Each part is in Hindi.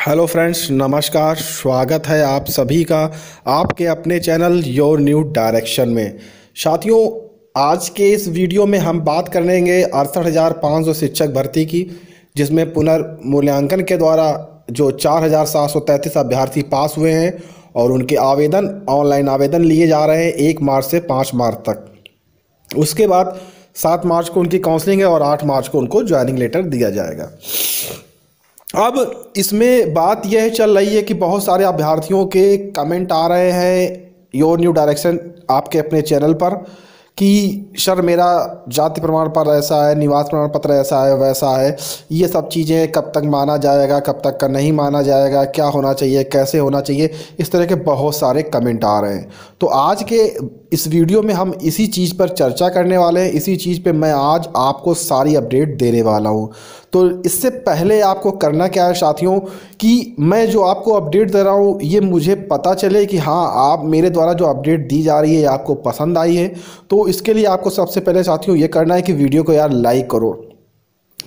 हेलो फ्रेंड्स नमस्कार स्वागत है आप सभी का आपके अपने चैनल योर न्यू डायरेक्शन में साथियों आज के इस वीडियो में हम बात करेंगे अड़सठ हज़ार पाँच सौ शिक्षक भर्ती की जिसमें पुनर्मूल्यांकन के द्वारा जो चार हज़ार सात सौ तैंतीस अभ्यर्थी पास हुए हैं और उनके आवेदन ऑनलाइन आवेदन लिए जा रहे हैं एक मार्च से पाँच मार्च तक उसके बाद सात मार्च को उनकी काउंसलिंग है और आठ मार्च को उनको ज्वाइनिंग लेटर दिया जाएगा अब इसमें बात यह चल रही है कि बहुत सारे अभ्यर्थियों के कमेंट आ रहे हैं योर न्यू डायरेक्शन आपके अपने चैनल पर कि सर मेरा जाति प्रमाण पत्र ऐसा है निवास प्रमाण पत्र ऐसा है वैसा है ये सब चीज़ें कब तक माना जाएगा कब तक का नहीं माना जाएगा क्या होना चाहिए कैसे होना चाहिए इस तरह के बहुत सारे कमेंट आ रहे हैं तो आज के इस वीडियो में हम इसी चीज़ पर चर्चा करने वाले हैं इसी चीज़ पे मैं आज आपको सारी अपडेट देने वाला हूँ तो इससे पहले आपको करना क्या है साथियों कि मैं जो आपको अपडेट दे रहा हूँ ये मुझे पता चले कि हाँ आप मेरे द्वारा जो अपडेट दी जा रही है आपको पसंद आई है तो इसके लिए आपको सबसे पहले साथियों ये करना है कि वीडियो को यार लाइक करो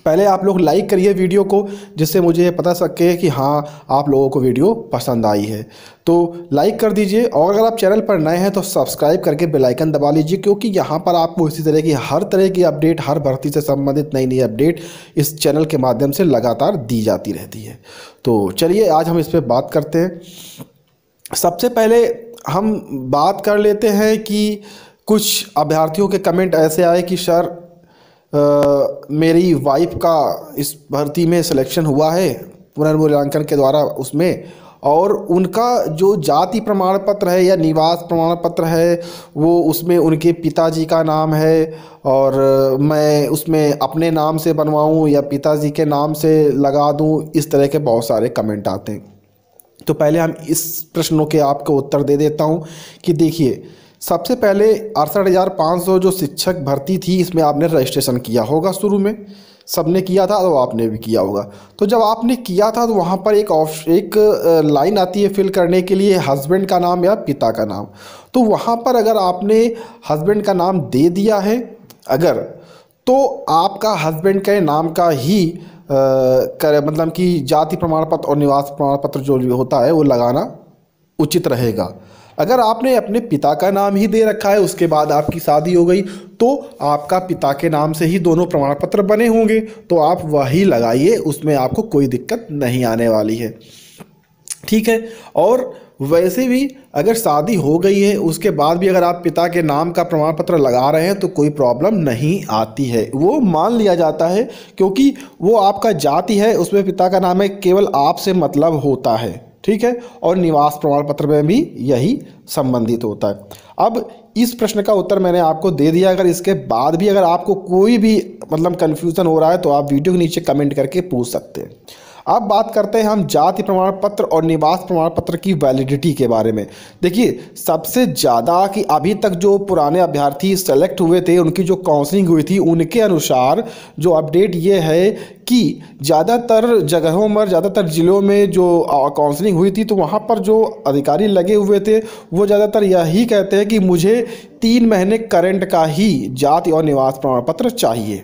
पहले आप लोग लाइक करिए वीडियो को जिससे मुझे पता सके कि हाँ आप लोगों को वीडियो पसंद आई है तो लाइक कर दीजिए और अगर आप चैनल पर नए हैं तो सब्सक्राइब करके बेलाइकन दबा लीजिए क्योंकि यहाँ पर आपको इसी तरह की हर तरह की अपडेट हर भर्ती से संबंधित नई नई अपडेट इस चैनल के माध्यम से लगातार दी जाती रहती है तो चलिए आज हम इस पर बात करते हैं सबसे पहले हम बात कर लेते हैं कि कुछ अभ्यर्थियों के कमेंट ऐसे आए कि सर मेरी वाइफ का इस भर्ती में सिलेक्शन हुआ है पुनर्मूल्यांकन के द्वारा उसमें और उनका जो जाति प्रमाण पत्र है या निवास प्रमाण पत्र है वो उसमें उनके पिताजी का नाम है और मैं उसमें अपने नाम से बनवाऊँ या पिताजी के नाम से लगा दूँ इस तरह के बहुत सारे कमेंट आते हैं तो पहले हम इस प्रश्नों के आपको उत्तर दे देता हूँ कि देखिए सबसे पहले अड़सठ हज़ार पाँच सौ जो शिक्षक भर्ती थी इसमें आपने रजिस्ट्रेशन किया होगा शुरू में सबने किया था तो आपने भी किया होगा तो जब आपने किया था तो वहाँ पर एक ऑफ एक लाइन आती है फिल करने के लिए हस्बैंड का नाम या पिता का नाम तो वहाँ पर अगर आपने हस्बैंड का नाम दे दिया है अगर तो आपका हस्बैंड के नाम का ही कर मतलब कि जाति प्रमाण पत्र और निवास प्रमाण पत्र जो होता है वो लगाना उचित रहेगा अगर आपने अपने पिता का नाम ही दे रखा है उसके बाद आपकी शादी हो गई तो आपका पिता के नाम से ही दोनों प्रमाण पत्र बने होंगे तो आप वही लगाइए उसमें आपको कोई दिक्कत नहीं आने वाली है ठीक है और वैसे भी अगर शादी हो गई है उसके बाद भी अगर आप पिता के नाम का प्रमाण पत्र लगा रहे हैं तो कोई प्रॉब्लम नहीं आती है वो मान लिया जाता है क्योंकि वो आपका जाति है उसमें पिता का नाम है केवल आपसे मतलब होता है ठीक है और निवास प्रमाण पत्र में भी यही संबंधित होता है अब इस प्रश्न का उत्तर मैंने आपको दे दिया अगर इसके बाद भी अगर आपको कोई भी मतलब कन्फ्यूज़न हो रहा है तो आप वीडियो के नीचे कमेंट करके पूछ सकते हैं अब बात करते हैं हम जाति प्रमाण पत्र और निवास प्रमाण पत्र की वैलिडिटी के बारे में देखिए सबसे ज़्यादा कि अभी तक जो पुराने अभ्यर्थी सेलेक्ट हुए थे उनकी जो काउंसलिंग हुई थी उनके अनुसार जो अपडेट ये है कि ज़्यादातर जगहों पर ज़्यादातर ज़िलों में जो काउंसलिंग हुई थी तो वहाँ पर जो अधिकारी लगे हुए थे वो ज़्यादातर यही कहते हैं कि मुझे तीन महीने करंट का ही जाति और निवास प्रमाण पत्र चाहिए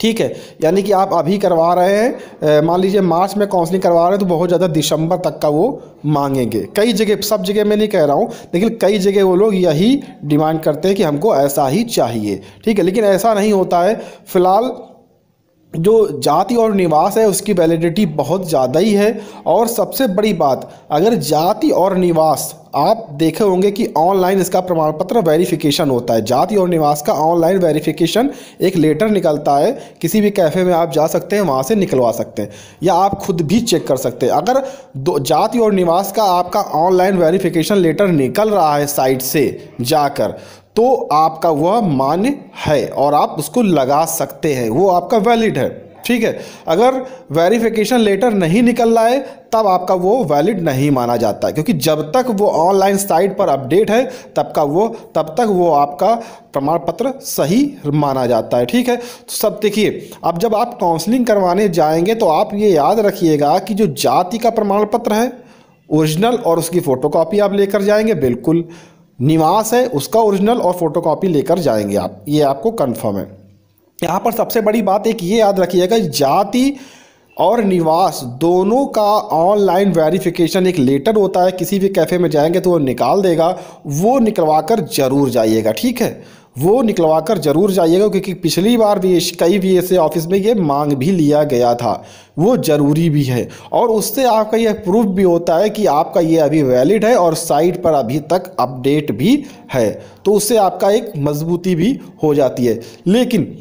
ठीक है यानी कि आप अभी करवा रहे हैं मान लीजिए मार्च में काउंसलिंग करवा रहे हैं तो बहुत ज़्यादा दिसंबर तक का वो मांगेंगे कई जगह सब जगह मैं नहीं कह रहा हूँ लेकिन कई जगह वो लोग यही डिमांड करते हैं कि हमको ऐसा ही चाहिए ठीक है लेकिन ऐसा नहीं होता है फ़िलहाल जो जाति और निवास है उसकी वैलिडिटी बहुत ज़्यादा ही है और सबसे बड़ी बात अगर जाति और निवास आप देखे होंगे कि ऑनलाइन इसका प्रमाण पत्र वेरिफिकेशन होता है जाति और निवास का ऑनलाइन वेरिफिकेशन एक लेटर निकलता है किसी भी कैफ़े में आप जा सकते हैं वहाँ से निकलवा सकते हैं या आप खुद भी चेक कर सकते हैं अगर दो जाति और निवास का आपका ऑनलाइन वेरिफिकेशन लेटर निकल रहा है साइट से जाकर तो आपका वह मान्य है और आप उसको लगा सकते हैं वो आपका वैलिड है ठीक है अगर वेरिफिकेशन लेटर नहीं निकल रहा है तब आपका वो वैलिड नहीं माना जाता है क्योंकि जब तक वो ऑनलाइन साइट पर अपडेट है तब का वो तब तक वो आपका प्रमाण पत्र सही माना जाता है ठीक है तो सब देखिए अब जब आप काउंसलिंग करवाने जाएंगे तो आप ये याद रखिएगा कि जो जाति का प्रमाण पत्र है ओरिजिनल और उसकी फ़ोटोकॉपी आप लेकर जाएंगे बिल्कुल निवास है उसका ओरिजिनल और फोटोकॉपी लेकर जाएंगे आप ये आपको कन्फर्म है यहाँ पर सबसे बड़ी बात एक ये याद रखिएगा जाति और निवास दोनों का ऑनलाइन वेरिफिकेशन एक लेटर होता है किसी भी कैफ़े में जाएंगे तो वो निकाल देगा वो निकलवा कर ज़रूर जाइएगा ठीक है वो निकलवा कर जरूर जाइएगा क्योंकि पिछली बार भी कई भी ऐसे ऑफिस में ये मांग भी लिया गया था वो ज़रूरी भी है और उससे आपका यह प्रूफ भी होता है कि आपका ये अभी वैलिड है और साइट पर अभी तक अपडेट भी है तो उससे आपका एक मजबूती भी हो जाती है लेकिन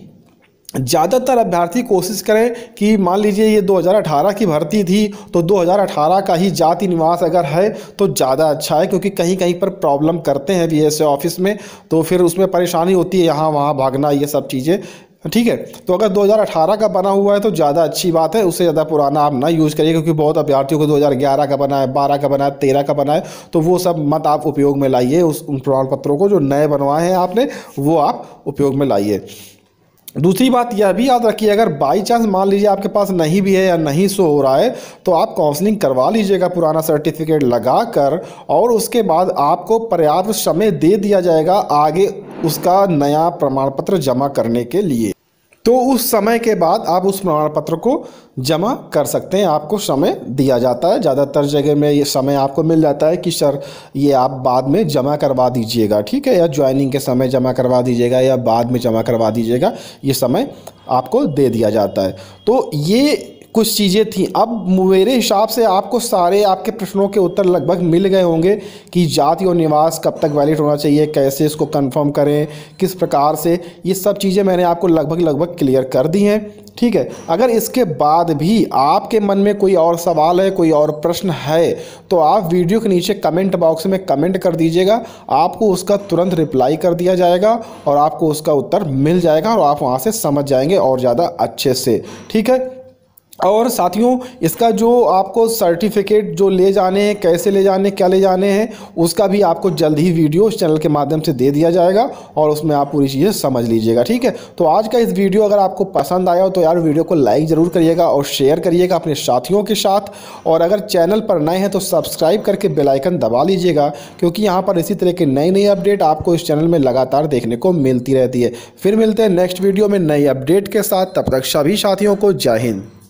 ज़्यादातर अभ्यर्थी कोशिश करें कि मान लीजिए ये 2018 की भर्ती थी तो 2018 का ही जाति निवास अगर है तो ज़्यादा अच्छा है क्योंकि कहीं कहीं पर प्रॉब्लम करते हैं बी ऑफिस में तो फिर उसमें परेशानी होती है यहाँ वहाँ भागना ये सब चीज़ें ठीक है तो अगर 2018 का बना हुआ है तो ज़्यादा अच्छी बात है उससे ज़्यादा पुराना आप ना यूज़ करिए क्योंकि बहुत अभ्यर्थियों को 2011 का बना है बारह का बना है तेरह का बना है तो वो सब मत आप उपयोग में लाइए उस उन प्रमाण पत्रों को जो नए बनवाए हैं आपने वो आप उपयोग में लाइए दूसरी बात यह भी याद रखिए अगर बाई चांस मान लीजिए आपके पास नहीं भी है या नहीं सो हो रहा है तो आप काउंसलिंग करवा लीजिएगा पुराना सर्टिफिकेट लगा कर और उसके बाद आपको पर्याप्त समय दे दिया जाएगा आगे उसका नया प्रमाण पत्र जमा करने के लिए तो उस समय के बाद आप उस प्रमाण पत्र को जमा कर सकते हैं आपको समय दिया जाता है ज़्यादातर जगह में ये समय आपको मिल जाता है कि सर ये आप बाद में जमा करवा दीजिएगा ठीक है या ज्वाइनिंग के समय जमा करवा दीजिएगा या बाद में जमा करवा दीजिएगा ये समय आपको दे दिया जाता है तो ये कुछ चीज़ें थी अब मेरे हिसाब से आपको सारे आपके प्रश्नों के उत्तर लगभग मिल गए होंगे कि जाति और निवास कब तक वैलिड होना चाहिए कैसे इसको कंफर्म करें किस प्रकार से ये सब चीज़ें मैंने आपको लगभग लगभग क्लियर कर दी हैं ठीक है अगर इसके बाद भी आपके मन में कोई और सवाल है कोई और प्रश्न है तो आप वीडियो के नीचे कमेंट बॉक्स में कमेंट कर दीजिएगा आपको उसका तुरंत रिप्लाई कर दिया जाएगा और आपको उसका उत्तर मिल जाएगा और आप वहाँ से समझ जाएंगे और ज़्यादा अच्छे से ठीक है और साथियों इसका जो आपको सर्टिफिकेट जो ले जाने हैं कैसे ले जाने क्या ले जाने हैं उसका भी आपको जल्द ही वीडियो इस चैनल के माध्यम से दे दिया जाएगा और उसमें आप पूरी चीज़ें समझ लीजिएगा ठीक है तो आज का इस वीडियो अगर आपको पसंद आया हो तो यार वीडियो को लाइक ज़रूर करिएगा और शेयर करिएगा अपने साथियों के साथ और अगर चैनल पर नए हैं तो सब्सक्राइब करके बेलाइकन दबा लीजिएगा क्योंकि यहाँ पर इसी तरह के नई नई अपडेट आपको इस चैनल में लगातार देखने को मिलती रहती है फिर मिलते हैं नेक्स्ट वीडियो में नई अपडेट के साथ तब तक सभी साथियों को जय हिंद